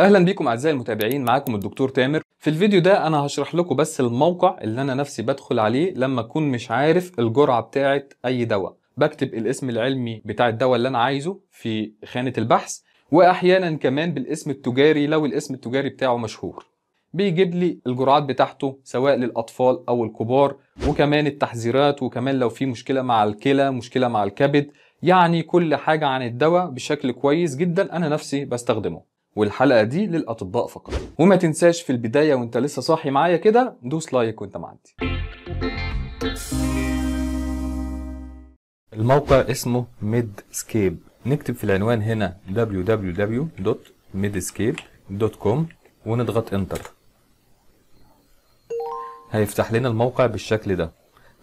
اهلا بيكم اعزائي المتابعين معاكم الدكتور تامر في الفيديو ده انا هشرح لكم بس الموقع اللي انا نفسي بدخل عليه لما اكون مش عارف الجرعه بتاعه اي دواء بكتب الاسم العلمي بتاع الدواء اللي انا عايزه في خانه البحث واحيانا كمان بالاسم التجاري لو الاسم التجاري بتاعه مشهور بيجيب لي الجرعات بتاعته سواء للاطفال او الكبار وكمان التحذيرات وكمان لو في مشكله مع الكلى مشكله مع الكبد يعني كل حاجه عن الدواء بشكل كويس جدا انا نفسي بستخدمه والحلقه دي للاطباء فقط وما تنساش في البدايه وانت لسه صاحي معايا كده دوس لايك وانت معدي الموقع اسمه ميدسكيب نكتب في العنوان هنا www.medscape.com ونضغط انتر هيفتح لنا الموقع بالشكل ده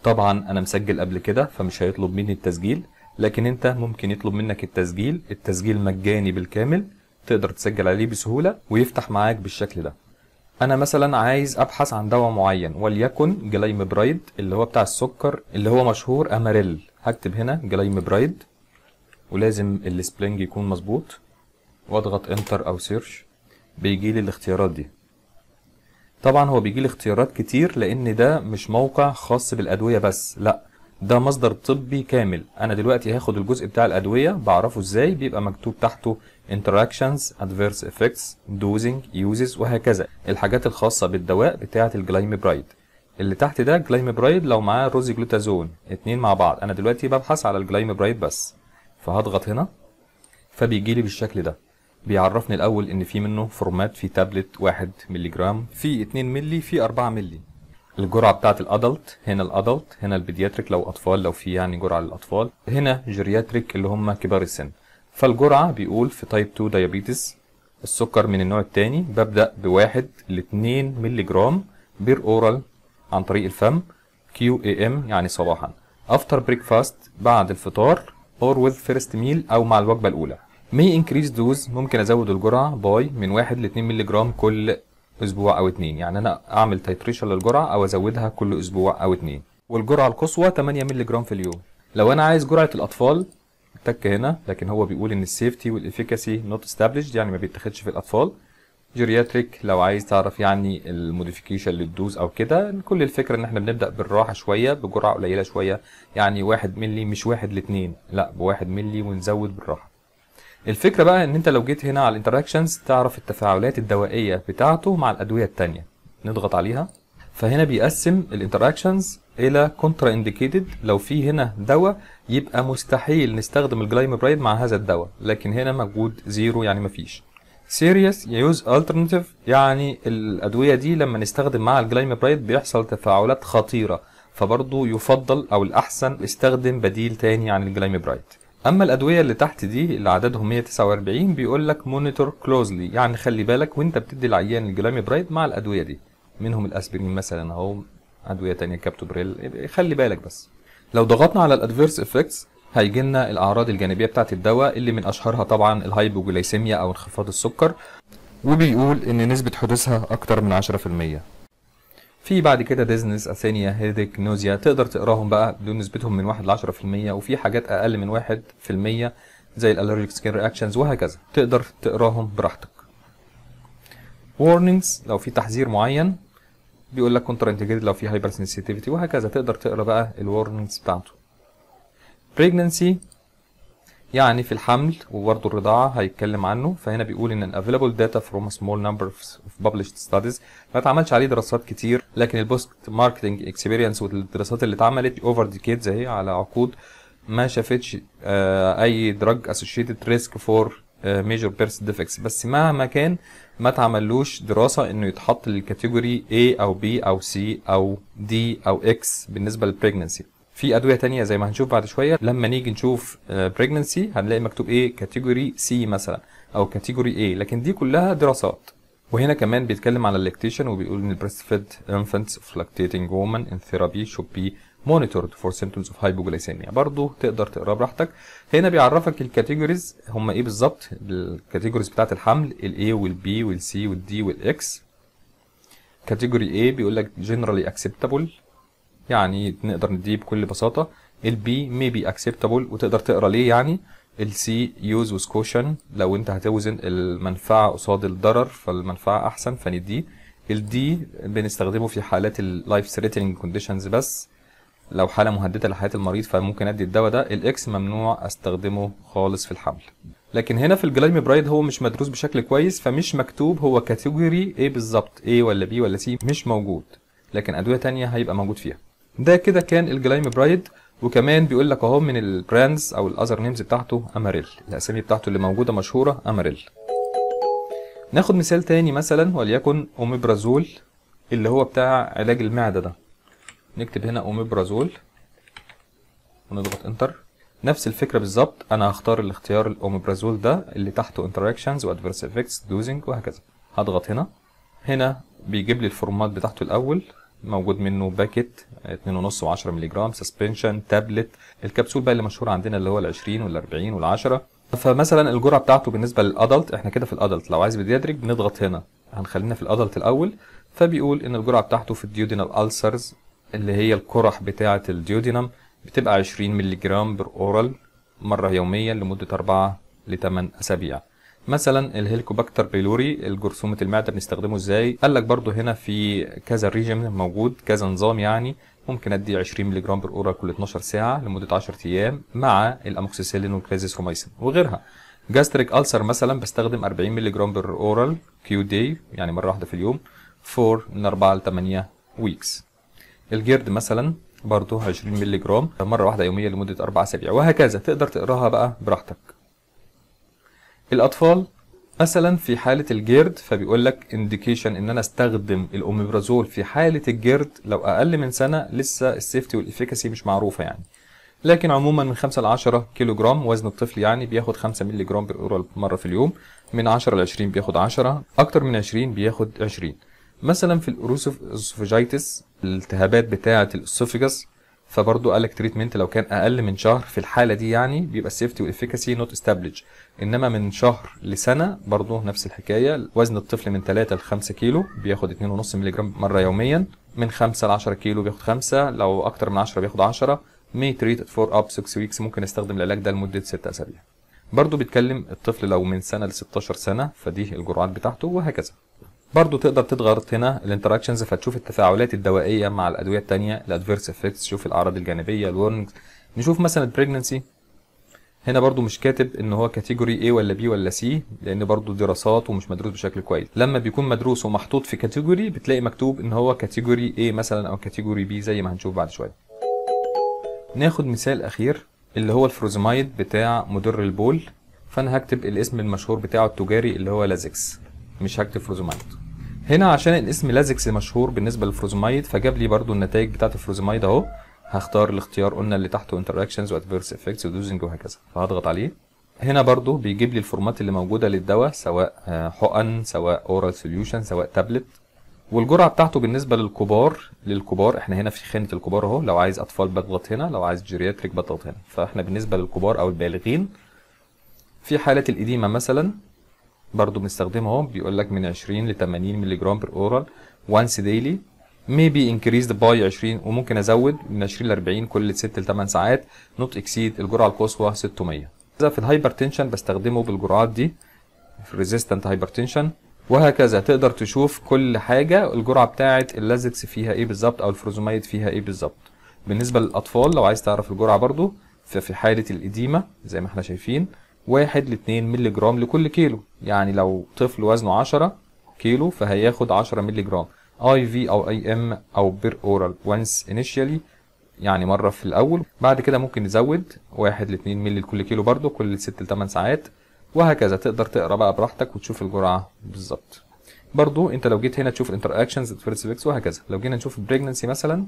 طبعا انا مسجل قبل كده فمش هيطلب مني التسجيل لكن انت ممكن يطلب منك التسجيل التسجيل مجاني بالكامل تقدر تسجل عليه بسهوله ويفتح معاك بالشكل ده انا مثلا عايز ابحث عن دواء معين وليكن جلايم برايد اللي هو بتاع السكر اللي هو مشهور اماريل هكتب هنا جلايم برايد ولازم السبلينج يكون مظبوط واضغط انتر او سيرش بيجي لي الاختيارات دي طبعا هو بيجي لي اختيارات كتير لان ده مش موقع خاص بالادويه بس لا ده مصدر طبي كامل انا دلوقتي هاخد الجزء بتاع الادويه بعرفه ازاي بيبقى مكتوب تحته interactions adverse effects dosing uses وهكذا الحاجات الخاصه بالدواء بتاعه الجلايمبرايد اللي تحت ده جلايمبرايد لو معاه روزيجلوتازون اتنين مع بعض انا دلوقتي ببحث على الجلايمبرايد بس فهضغط هنا فبيجي لي بالشكل ده بيعرفني الاول ان في منه فورمات في تابلت 1 مللي جرام في 2 مللي في 4 مللي الجرعه بتاعه الادلت هنا الادلت هنا البيدياتريك لو اطفال لو في يعني جرعه للاطفال هنا جيرياتريك اللي هم كبار السن فالجرعه بيقول في تايب 2 دايابيتس السكر من النوع الثاني ببدا بواحد ل 2 مللي جرام بير اورال عن طريق الفم كيو اي ام يعني صباحا افتر بريكفاست بعد الفطار اور وذ فيرست ميل او مع الوجبه الاولى مي انكريز دوز ممكن ازود الجرعه باي من 1 ل 2 مللي جرام كل اسبوع او اتنين يعني انا اعمل تيتريشن للجرعه او ازودها كل اسبوع او اتنين والجرعه القصوى 8 مللي جرام في اليوم لو انا عايز جرعه الاطفال تك هنا لكن هو بيقول ان السيفتي والافيكاسي نوت استابليشد يعني ما بيتاخدش في الاطفال جيرياتريك لو عايز تعرف يعني الموديفيكيشن للدوز او كده كل الفكره ان احنا بنبدا بالراحه شويه بجرعه قليله شويه يعني واحد ملي مش واحد لاتنين لا بواحد ملي ونزود بالراحه الفكره بقى ان انت لو جيت هنا على الانتراكشنز تعرف التفاعلات الدوائيه بتاعته مع الادويه الثانيه نضغط عليها فهنا بيقسم الانتراكشنز الى كونترا انديكيتد لو في هنا دواء يبقى مستحيل نستخدم الجلايمبرايد مع هذا الدواء لكن هنا موجود زيرو يعني مفيش سيريس يوز الترناتيف يعني الادويه دي لما نستخدم مع الجلايمبرايد بيحصل تفاعلات خطيره فبرضه يفضل او الاحسن استخدم بديل تاني عن الجلايمبرايد اما الادويه اللي تحت دي اللي عددهم 149 بيقول لك مونيتور كلوزلي يعني خلي بالك وانت بتدي العيان الجلامي برايد مع الادويه دي منهم الاسبرين مثلا اهو ادويه ثانيه كابتوبريل خلي بالك بس لو ضغطنا على الادفيرس افكتس هيجي لنا الاعراض الجانبيه بتاعت الدواء اللي من اشهرها طبعا الهايبوجلايسيميا او انخفاض السكر وبيقول ان نسبه حدوثها اكتر من 10% في بعد كده ديزنس اثينيا هيدك نوزيا تقدر تقراهم بقى بدون نسبتهم من 1 ل 10% وفي حاجات اقل من 1% زي الالرجيك سكين رياكشنز وهكذا تقدر تقراهم براحتك وورنينجز لو في تحذير معين بيقول لك كونتر انتجريد لو في هايبر سنسيتيفيتي وهكذا تقدر تقرا بقى الورنينجز بتاعته بريجننسي يعني في الحمل وبرضه الرضاعة هيتكلم عنه فهنا بيقول ان الافيلابل داتا فروم سمول نمبر اوف ببلشد ستاديز ما اتعملش عليه دراسات كتير لكن البوست ماركتنج اكسبيرينس والدراسات اللي اتعملت اوفر ديكيدز اهي على عقود ما شافتش آه، اي دراج اسوشيتد ريسك فور ميجور بيرس ديفكس بس مهما كان ما اتعملوش دراسه انه يتحط للكاتيجوري A او B او C او D او X بالنسبه للبريجنسي في ادويه تانية زي ما هنشوف بعد شويه لما نيجي نشوف بريجننسي آه، هنلاقي مكتوب ايه كاتيجوري سي مثلا او كاتيجوري اي لكن دي كلها دراسات وهنا كمان بيتكلم على اللاكتيشن وبيقول ان البريست فيد انفنتس اوف لاكتيتنج وومن ان ثيرابي شود بي monitored for symptoms of hypoglycemia برضه تقدر تقراه براحتك هنا بيعرفك الكاتيجوريز هم ايه بالظبط الكاتيجوريز بتاعه الحمل الاي والبي والسي والدي والاكس كاتيجوري A بيقول لك generally acceptable يعني نقدر نديه بكل بساطه البي may be acceptable وتقدر تقرا ليه يعني السي يوز with caution لو انت هتوزن المنفعه قصاد الضرر فالمنفعه احسن فنديه الدي بنستخدمه في حالات اللايف ثريتنج كونديشنز بس لو حاله مهدده لحياه المريض فممكن ادي الدواء ده الاكس ممنوع استخدمه خالص في الحمل لكن هنا في الجلايم برايد هو مش مدروس بشكل كويس فمش مكتوب هو كاتيجوري ايه بالظبط ايه ولا بي ولا سي مش موجود لكن ادويه تانية هيبقى موجود فيها ده كده كان الجلايم برايد وكمان بيقول لك اهو من البراندز او الاذر نيمز بتاعته اماريل الاسامي بتاعته اللي موجوده مشهوره اماريل ناخد مثال تاني مثلا وليكن اوميبرازول اللي هو بتاع علاج المعده ده نكتب هنا اوميبرازول ونضغط انتر نفس الفكره بالظبط انا هختار الاختيار الاوميبرازول ده اللي تحته انتراكشنز وادفيرس افكتس دوزنج وهكذا هضغط هنا هنا بيجيب لي الفورمات بتاعته الاول موجود منه باكيت 2.5 و10 مللي جرام سسبنشن تابلت الكبسول بقى اللي مشهور عندنا اللي هو ال 20 وال 40 وال 10 فمثلا الجرعه بتاعته بالنسبه للادلت احنا كده في الادلت لو عايز بيديادريك بنضغط هنا هنخلينا في الادلت الاول فبيقول ان الجرعه بتاعته في الديودينال السرز اللي هي القرح بتاعه الديودينم بتبقى 20 مللي جرام بر اورال مره يوميا لمده 4 ل 8 اسابيع مثلا الهيليكوباكتر بيلوري الجرثومه المعده بنستخدمه ازاي قال لك برضو هنا في كذا ريجيم موجود كذا نظام يعني ممكن ادي 20 ملغ بر بالأورا كل 12 ساعه لمده 10 ايام مع الاموكسيسيلين والكلازيثروميسين وغيرها جاستريك ألسر مثلا بستخدم 40 ملغ بر اورال كيو داي يعني مره واحده في اليوم فور من 4 ل 8 ويكس الجيرد مثلا برضه 20 ملغ مره واحده يومية لمده 4 اسابيع وهكذا تقدر تقراها بقى براحتك الأطفال مثلا في حالة الجرد فبيقول لك انديكيشن ان انا استخدم الاوميبرازول في حالة الجرد لو اقل من سنة لسه السيفتي والافيكاسي مش معروفة يعني لكن عموما من 5 ل 10 كيلو جرام وزن الطفل يعني بياخد 5 مللي جرام مرة في اليوم من 10 ل 20 بياخد 10 اكتر من 20 بياخد 20 مثلا في الأوروسوفجيتس الالتهابات بتاعة الاسوفجاس فبرضه قال لك تريتمنت لو كان اقل من شهر في الحاله دي يعني بيبقى السيفتي والافيكاسي نوت استابليش انما من شهر لسنه برضه نفس الحكايه وزن الطفل من 3 ل 5 كيلو بياخد 2.5 ملغ مره يوميا من 5 ل 10 كيلو بياخد 5 لو اكتر من 10 بياخد 10 مي تريت فور اب 6 ويكس ممكن استخدم العلاج ده لمده 6 اسابيع برضه بيتكلم الطفل لو من سنه ل 16 سنه فدي الجرعات بتاعته وهكذا برضو تقدر تضغط هنا الانتراكشنز فتشوف التفاعلات الدوائيه مع الادويه الثانيه الادفيرس افكتس تشوف الاعراض الجانبيه الورنج نشوف مثلا البريجننسي هنا برضو مش كاتب ان هو كاتيجوري A ولا B ولا C لان برضو دراسات ومش مدروس بشكل كويس لما بيكون مدروس ومحطوط في كاتيجوري بتلاقي مكتوب ان هو كاتيجوري A مثلا او كاتيجوري B زي ما هنشوف بعد شويه ناخد مثال اخير اللي هو الفروزمايد بتاع مدر البول فانا هكتب الاسم المشهور بتاعه التجاري اللي هو لازكس مش هكتب فروزمايد هنا عشان الاسم لازكس مشهور بالنسبه للفروزمايد فجاب لي برضو النتائج بتاعت الفروزمايد اهو هختار الاختيار قلنا اللي تحته انتراكشنز وادفيرس افكتس ودوزنج وهكذا فهضغط عليه هنا برضو بيجيب لي الفورمات اللي موجوده للدواء سواء آه، حقن سواء اورال سوليوشن سواء تابلت والجرعه بتاعته بالنسبه للكبار للكبار احنا هنا في خانه الكبار اهو لو عايز اطفال بضغط هنا لو عايز جيرياتريك بضغط هنا فاحنا بالنسبه للكبار او البالغين في حاله الاديمه مثلا برضو بنستخدمها اهو بيقول لك من 20 ل 80 مللي جرام بر اورال وانس ديلي maybe increased by 20 وممكن ازود من 20 ل 40 كل 6 ل 8 ساعات نوت اكسيد الجرعه القصوى 600 ده في الهايبرتنشن بستخدمه بالجرعات دي في ريزيستنت هايبرتنشن وهكذا تقدر تشوف كل حاجه الجرعه بتاعه اللازكس فيها ايه بالظبط او الفروزومايد فيها ايه بالظبط بالنسبه للاطفال لو عايز تعرف الجرعه برضو ففي حاله الاديمه زي ما احنا شايفين واحد لاتنين مللي جرام لكل كيلو يعني لو طفل وزنه 10 كيلو فهياخد 10 مللي جرام اي في او اي ام او بير اورال وانس انيشيالي يعني مره في الاول بعد كده ممكن نزود واحد لاتنين مللي لكل كيلو برضو كل 6 ل 8 ساعات وهكذا تقدر تقرا بقى براحتك وتشوف الجرعه بالظبط برضو انت لو جيت هنا تشوف الانتر اكشنز الفيرست وهكذا لو جينا نشوف البريجننسي مثلا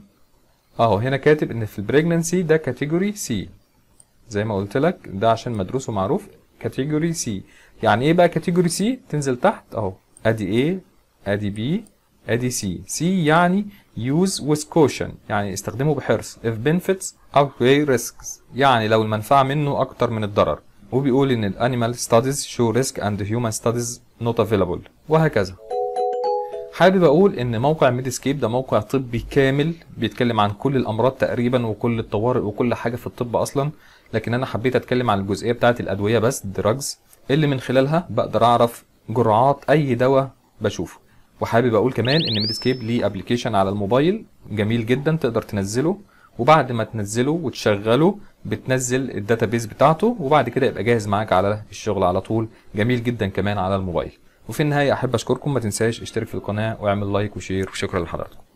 اهو هنا كاتب ان في البريجننسي ده كاتيجوري سي زي ما قلت لك ده عشان مدروس ومعروف كاتيجوري سي يعني ايه بقى كاتيجوري سي تنزل تحت اهو ادي A ادي B ادي C C يعني use with caution يعني استخدمه بحرص if benefits outweigh risks يعني لو المنفعة منه أكتر من الضرر وبيقول إن الانيمال studies show risk and human studies not available وهكذا حابب اقول ان موقع ميديسكيب ده موقع طبي كامل بيتكلم عن كل الامراض تقريبا وكل الطوارئ وكل حاجه في الطب اصلا لكن انا حبيت اتكلم عن الجزئيه بتاعه الادويه بس دراجز اللي من خلالها بقدر اعرف جرعات اي دواء بشوفه وحابب اقول كمان ان ميديسكيب ليه ابلكيشن على الموبايل جميل جدا تقدر تنزله وبعد ما تنزله وتشغله بتنزل الداتابيز بتاعته وبعد كده يبقى جاهز معاك على الشغل على طول جميل جدا كمان على الموبايل وفي النهايه احب اشكركم ما تنساش اشترك في القناه واعمل لايك وشير وشكرا لحضراتكم